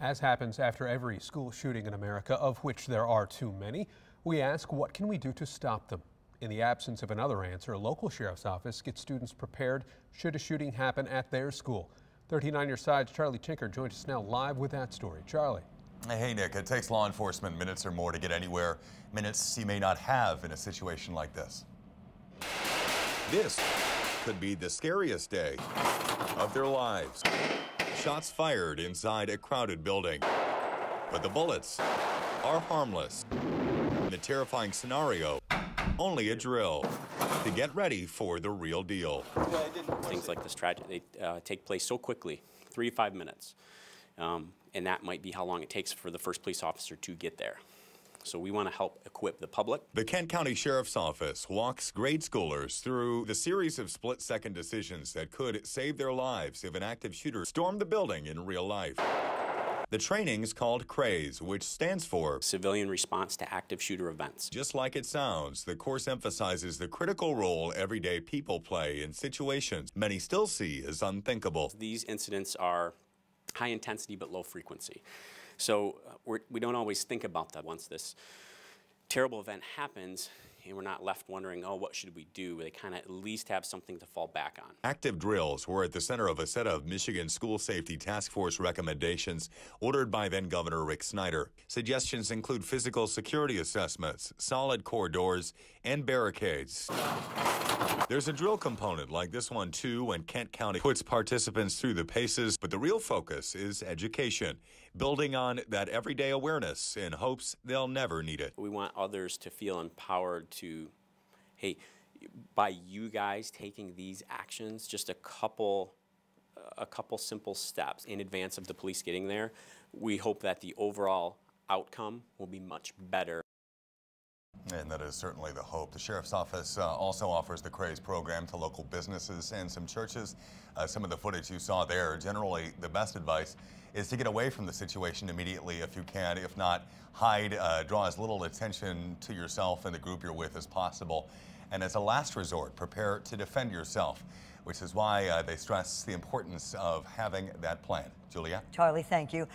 As happens after every school shooting in America, of which there are too many, we ask what can we do to stop them? In the absence of another answer, a local sheriff's office gets students prepared should a shooting happen at their school. 39 Your Side's Charlie Tinker joins us now live with that story. Charlie. Hey, Nick, it takes law enforcement minutes or more to get anywhere, minutes he may not have in a situation like this. This could be the scariest day of their lives. Shots fired inside a crowded building. But the bullets are harmless. In the terrifying scenario, only a drill to get ready for the real deal. Things like this tragedy uh, take place so quickly, three to five minutes. Um, and that might be how long it takes for the first police officer to get there. So we want to help equip the public. The Kent County Sheriff's Office walks grade schoolers through the series of split second decisions that could save their lives if an active shooter stormed the building in real life. The training is called CRAZE, which stands for Civilian Response to Active Shooter Events. Just like it sounds, the course emphasizes the critical role everyday people play in situations many still see as unthinkable. These incidents are high intensity but low frequency. So uh, we're, we do not always think about that once this terrible event happens and we're not left wondering, oh, what should we do? They kind of at least have something to fall back on. Active drills were at the center of a set of Michigan School Safety Task Force recommendations ordered by then Governor Rick Snyder. Suggestions include physical security assessments, solid corridors, and barricades. There's a drill component like this one too when Kent County puts participants through the paces, but the real focus is education, building on that everyday awareness in hopes they'll never need it. We want others to feel empowered to, hey, by you guys taking these actions, just a couple a couple simple steps in advance of the police getting there, we hope that the overall outcome will be much better. And that is certainly the hope. The sheriff's office uh, also offers the craze program to local businesses and some churches. Uh, some of the footage you saw there, generally the best advice is to get away from the situation immediately if you can. If not, hide, uh, draw as little attention to yourself and the group you're with as possible. And as a last resort, prepare to defend yourself, which is why uh, they stress the importance of having that plan. Julia? Charlie, thank you.